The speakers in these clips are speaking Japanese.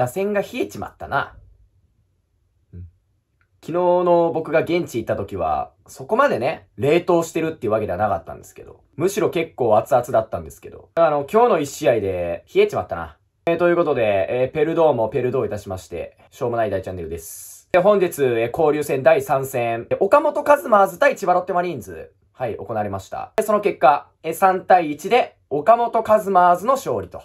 打線が冷えちまったな。昨日の僕が現地行った時は、そこまでね、冷凍してるっていうわけではなかったんですけど、むしろ結構熱々だったんですけど、あの、今日の1試合で冷えちまったな。えー、ということで、えー、ペルドーもペルドーいたしまして、しょうもない大チャンネルです。で本日、えー、交流戦第3戦、岡本和真ズ対千葉ロッテマリーンズ、はい、行われました。でその結果、えー、3対1で、岡本和真の勝利と。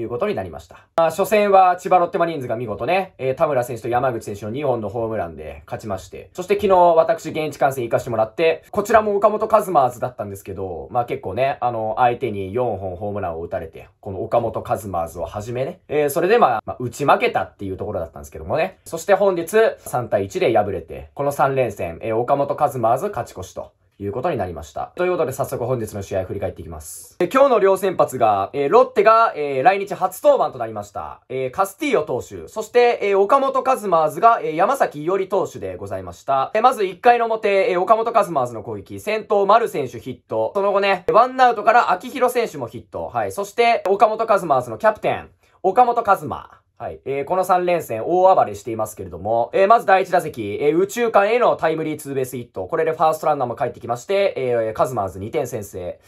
いうことになりました。まあ、初戦は千葉ロッテマリーンズが見事ね、えー、田村選手と山口選手の2本のホームランで勝ちまして、そして昨日私現地観戦行かしてもらって、こちらも岡本和真ズだったんですけど、まあ結構ね、あの、相手に4本ホームランを打たれて、この岡本和真ズをはじめね、えー、それでまあ、まあ、打ち負けたっていうところだったんですけどもね、そして本日3対1で敗れて、この3連戦、えー、岡本和真ズ勝ち越しと。いうことになりました。ということで早速本日の試合振り返っていきます。で今日の両先発が、えー、ロッテが、えー、来日初登板となりました。えー、カスティーヨ投手、そして、え岡本和真が、え山崎伊織投手でございました。えまず1回の表、え岡本和真の攻撃、先頭丸選手ヒット、その後ね、ワンアウトから秋広選手もヒット、はい、そして岡本和真のキャプテン、岡本和真、はい。えー、この3連戦大暴れしていますけれども、えー、まず第1打席、えー、宇宙間へのタイムリーツーベースヒット。これでファーストランナーも帰ってきまして、えー、カズマーズ2点先制。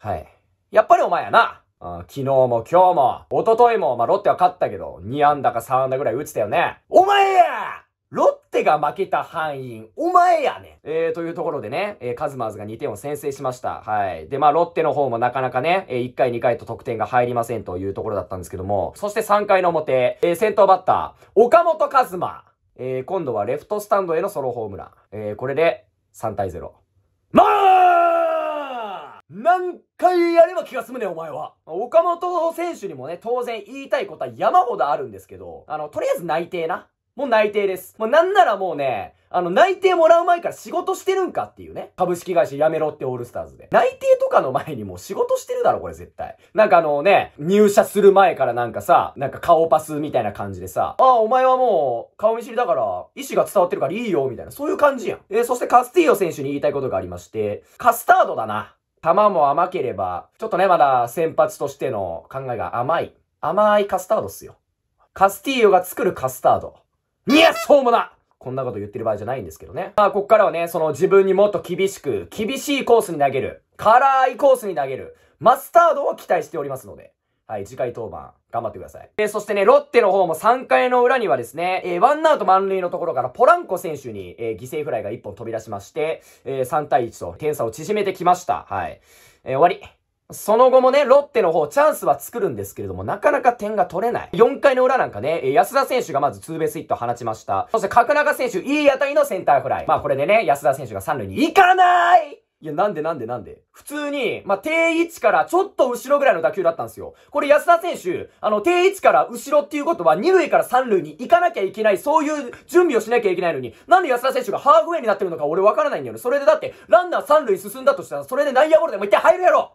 はい。やっぱりお前やな。昨日も今日も、一昨日も、まあ、ロッテは勝ったけど、2安打か3安打ぐらい打ちたよね。お前やロッテが負けた範囲、お前やねん。えー、というところでね、えー、カズマーズが2点を先制しました。はい。で、まあ、ロッテの方もなかなかね、えー、1回2回と得点が入りませんというところだったんですけども、そして3回の表、えー、先頭バッター、岡本和馬。えー、今度はレフトスタンドへのソロホームラン。えー、これで3対0。まあ何回やれば気が済むね、お前は。岡本選手にもね、当然言いたいことは山ほどあるんですけど、あの、とりあえず内定な。もう内定です。もうなんならもうね、あの、内定もらう前から仕事してるんかっていうね。株式会社辞めろってオールスターズで。内定とかの前にもう仕事してるだろ、これ絶対。なんかあのね、入社する前からなんかさ、なんか顔パスみたいな感じでさ、ああ、お前はもう、顔見知りだから、意思が伝わってるからいいよ、みたいな、そういう感じやん。えー、そしてカスティーヨ選手に言いたいことがありまして、カスタードだな。球も甘ければ、ちょっとね、まだ先発としての考えが甘い。甘いカスタードっすよ。カスティーヨが作るカスタード。ニアそうもだこんなこと言ってる場合じゃないんですけどね。まあ、こっからはね、その自分にもっと厳しく、厳しいコースに投げる、辛いコースに投げる、マスタードを期待しておりますので。はい、次回登板、頑張ってください。で、そしてね、ロッテの方も3回の裏にはですね、えー、ワンアウト満塁のところからポランコ選手に、えー、犠牲フライが1本飛び出しまして、えー、3対1と点差を縮めてきました。はい。えー、終わり。その後もね、ロッテの方、チャンスは作るんですけれども、なかなか点が取れない。4回の裏なんかね、安田選手がまずツーベースヒット放ちました。そして角中選手、いい当たりのセンターフライ。まあこれでね、安田選手が3塁に行かないいや、なんでなんでなんで普通に、まあ、定位置からちょっと後ろぐらいの打球だったんですよ。これ安田選手、あの、定位置から後ろっていうことは、2塁から3塁に行かなきゃいけない、そういう準備をしなきゃいけないのに、なんで安田選手がハーフウェイになってるのか俺わからないんだよね。それでだって、ランナー3塁進んだとしたら、それで内野ゴロでも一回入るやろ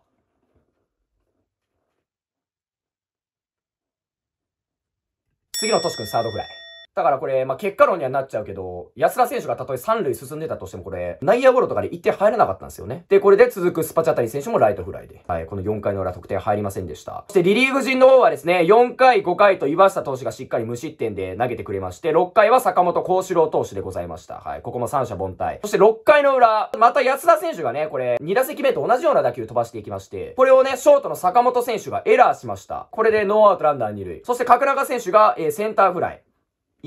次のトシ君サードフライ。だからこれ、まあ、結果論にはなっちゃうけど、安田選手がたとえ三塁進んでたとしてもこれ、内野ゴロとかで1点入らなかったんですよね。で、これで続くスパチャタニ選手もライトフライで、はい、この4回の裏得点入りませんでした。そしてリリーフ陣の方はですね、4回、5回と岩下投手がしっかり無失点で投げてくれまして、6回は坂本幸四郎投手でございました。はい、ここも三者凡退。そして6回の裏、また安田選手がね、これ、2打席目と同じような打球飛ばしていきまして、これをね、ショートの坂本選手がエラーしました。これでノーアウトランナー2塁。そして角中選手が、えー、センターフライ。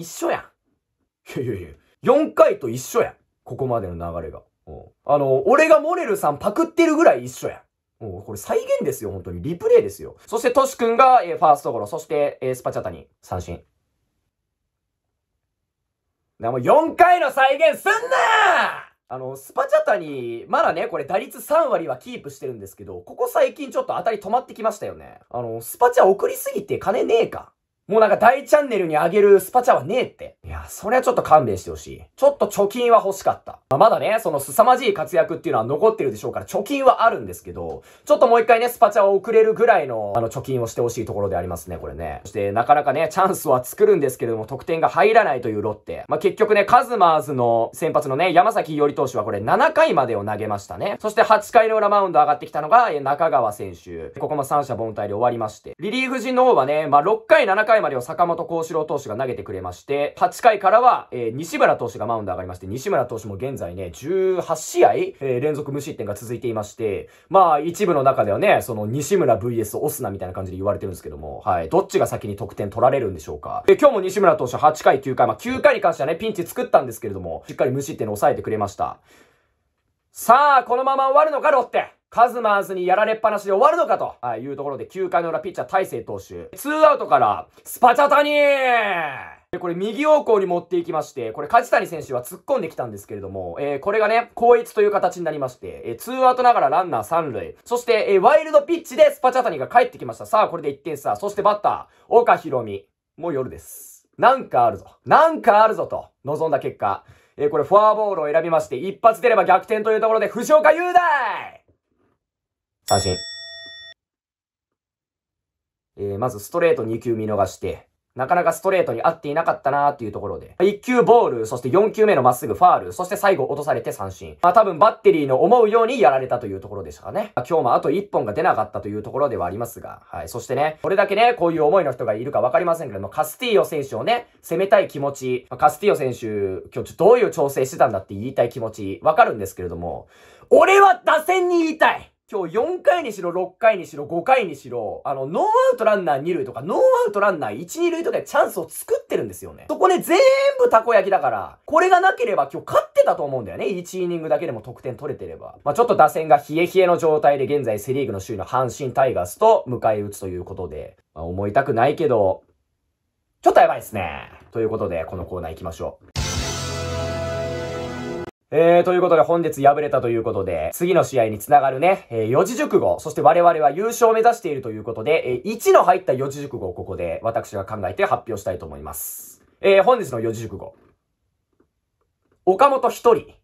一緒やん。いやいやいや、4回と一緒やん。ここまでの流れが。あの、俺がモレルさんパクってるぐらい一緒やん。もうこれ再現ですよ、本当に。リプレイですよ。そして、トシ君が、えー、ファーストゴロ。そして、えー、スパチャタに三振。でも4回の再現すんなあの、スパチャタに、まだね、これ打率3割はキープしてるんですけど、ここ最近ちょっと当たり止まってきましたよね。あの、スパチャ送りすぎて金ねえか。もうなんか大チャンネルにあげるスパチャはねえって。いや、それはちょっと勘弁してほしい。ちょっと貯金は欲しかった。まあ、まだね、その凄まじい活躍っていうのは残ってるでしょうから、貯金はあるんですけど、ちょっともう一回ね、スパチャを送れるぐらいの、あの、貯金をしてほしいところでありますね、これね。そして、なかなかね、チャンスは作るんですけれども、得点が入らないというロッテ。まあ、結局ね、カズマーズの先発のね、山崎伊織投手はこれ7回までを投げましたね。そして8回の裏マウンド上がってきたのが、中川選手。ここも三者凡退で終わりまして。リリーフ陣の方はね、まあ、6回7回回までは坂本幸四郎投手が投げてくれまして、8回からは、えー、西村投手がマウンド上がりまして、西村投手も現在ね、18試合、えー、連続無失点が続いていまして、まあ、一部の中ではね、その西村 VS オスナみたいな感じで言われてるんですけども、はい、どっちが先に得点取られるんでしょうか。で、今日も西村投手8回、9回、まあ、9回に関してはね、ピンチ作ったんですけれども、しっかり無失点を抑えてくれました。さあ、このまま終わるのか、ロッテ。カズマーズにやられっぱなしで終わるのかというところで9回の裏ピッチャー大勢投手。2アウトからスパチャタニーで、これ右方向に持っていきまして、これ梶谷選手は突っ込んできたんですけれども、えー、これがね、後逸という形になりまして、えー、2アウトながらランナー3塁、そして、えー、ワイルドピッチでスパチャタニーが帰ってきました。さあ、これで1点差。そしてバッター、岡博美。もう夜です。なんかあるぞ。なんかあるぞと、望んだ結果、えー、これフォアボールを選びまして、一発出れば逆転というところで、藤岡雄大三振。えー、まずストレート2球見逃して、なかなかストレートに合っていなかったなーっていうところで、1球ボール、そして4球目のまっすぐファール、そして最後落とされて三振。まあ多分バッテリーの思うようにやられたというところでしたかね。まあ、今日もあと1本が出なかったというところではありますが、はい。そしてね、これだけね、こういう思いの人がいるかわかりませんけども、カスティーヨ選手をね、攻めたい気持ち、まあ、カスティーヨ選手、今日ちょっとどういう調整してたんだって言いたい気持ち、わかるんですけれども、俺は打線に言いたい今日4回にしろ、6回にしろ、5回にしろ、あの、ノーアウトランナー2塁とか、ノーアウトランナー1、2塁とかでチャンスを作ってるんですよね。そこね、全部たこ焼きだから、これがなければ今日勝ってたと思うんだよね。1イニングだけでも得点取れてれば。まあ、ちょっと打線が冷え冷えの状態で現在セリーグの首位の阪神タイガースと迎え撃つということで、まあ、思いたくないけど、ちょっとやばいですね。ということで、このコーナー行きましょう。えー、ということで本日敗れたということで、次の試合につながるね、えー、四字熟語、そして我々は優勝を目指しているということで、えー、1の入った四字熟語をここで私が考えて発表したいと思います。えー、本日の四字熟語。岡本一人。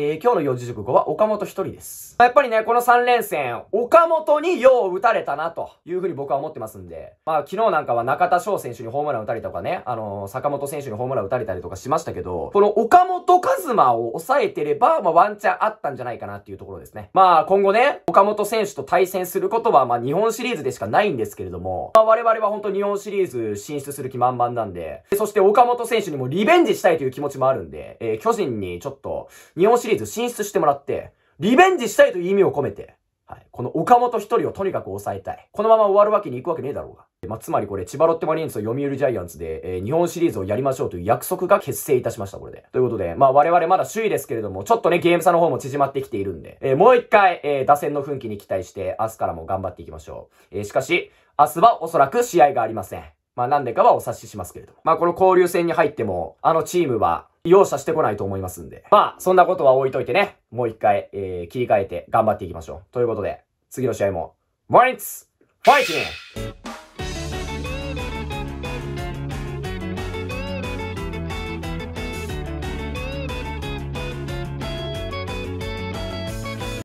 えー、今日の四字熟語は岡本一人です。まやっぱりね、この3連戦、岡本によう打たれたなというふうに僕は思ってますんで、まあ昨日なんかは中田翔選手にホームラン打たれたとかね、あのー、坂本選手にホームラン打たれたりとかしましたけど、この岡本和馬を抑えてれば、まあワンチャンあったんじゃないかなっていうところですね。まあ今後ね、岡本選手と対戦することは、まあ日本シリーズでしかないんですけれども、まあ我々は本当日本シリーズ進出する気満々なんで、そして岡本選手にもリベンジしたいという気持ちもあるんで、えー、巨人にちょっと、日本シリーズシリーズ進出してもらって、リベンジしたいという意味を込めて、はい、この岡本一人をとにかく抑えたい。このまま終わるわけにいくわけねえだろうが。まあ、つまりこれ、千葉ロッテマリーンズと読売ジャイアンツで、えー、日本シリーズをやりましょうという約束が結成いたしました、これで。ということで、まあ、我々まだ首位ですけれども、ちょっとね、ゲーム差の方も縮まってきているんで、えー、もう一回、えー、打線の奮起に期待して、明日からも頑張っていきましょう。えしかし、明日はおそらく試合がありません。まあなんでかはお察ししますけれど。まあこの交流戦に入っても、あのチームは容赦してこないと思いますんで。まあそんなことは置いといてね、もう一回、えー、切り替えて頑張っていきましょう。ということで、次の試合も、モリッツファイティング